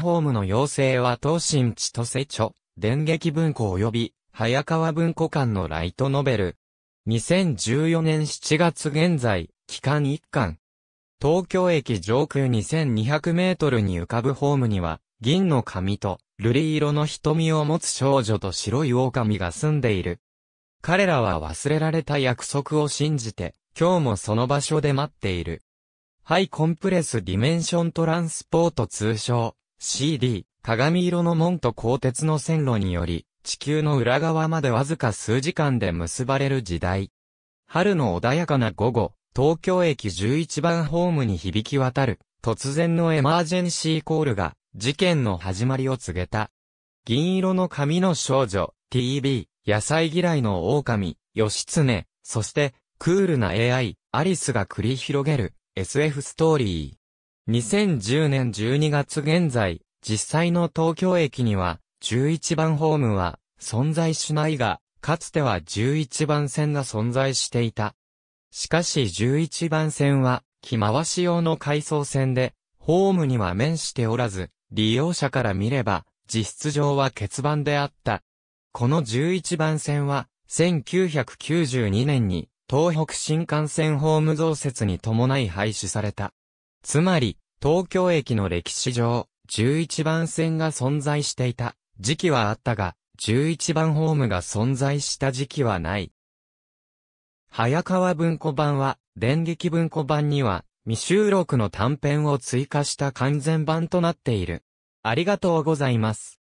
ホームの要請は東新千歳著、電撃文庫及び、早川文庫館のライトノベル。2014年7月現在、期間1巻。東京駅上空2200メートルに浮かぶホームには、銀の髪と、瑠璃色の瞳を持つ少女と白い狼が住んでいる。彼らは忘れられた約束を信じて、今日もその場所で待っている。ハイコンプレスディメンショントランスポート通称、CD、鏡色の門と鋼鉄の線路により、地球の裏側までわずか数時間で結ばれる時代。春の穏やかな午後、東京駅11番ホームに響き渡る、突然のエマージェンシーコールが、事件の始まりを告げた。銀色の髪の少女、t b 野菜嫌いの狼、義経、そして、クールな AI、アリスが繰り広げる、SF ストーリー。2010年12月現在、実際の東京駅には、11番ホームは存在しないが、かつては11番線が存在していた。しかし11番線は、着回し用の回送線で、ホームには面しておらず、利用者から見れば、実質上は欠番であった。この11番線は、1992年に、東北新幹線ホーム増設に伴い廃止された。つまり、東京駅の歴史上、11番線が存在していた時期はあったが、11番ホームが存在した時期はない。早川文庫版は、電撃文庫版には、未収録の短編を追加した完全版となっている。ありがとうございます。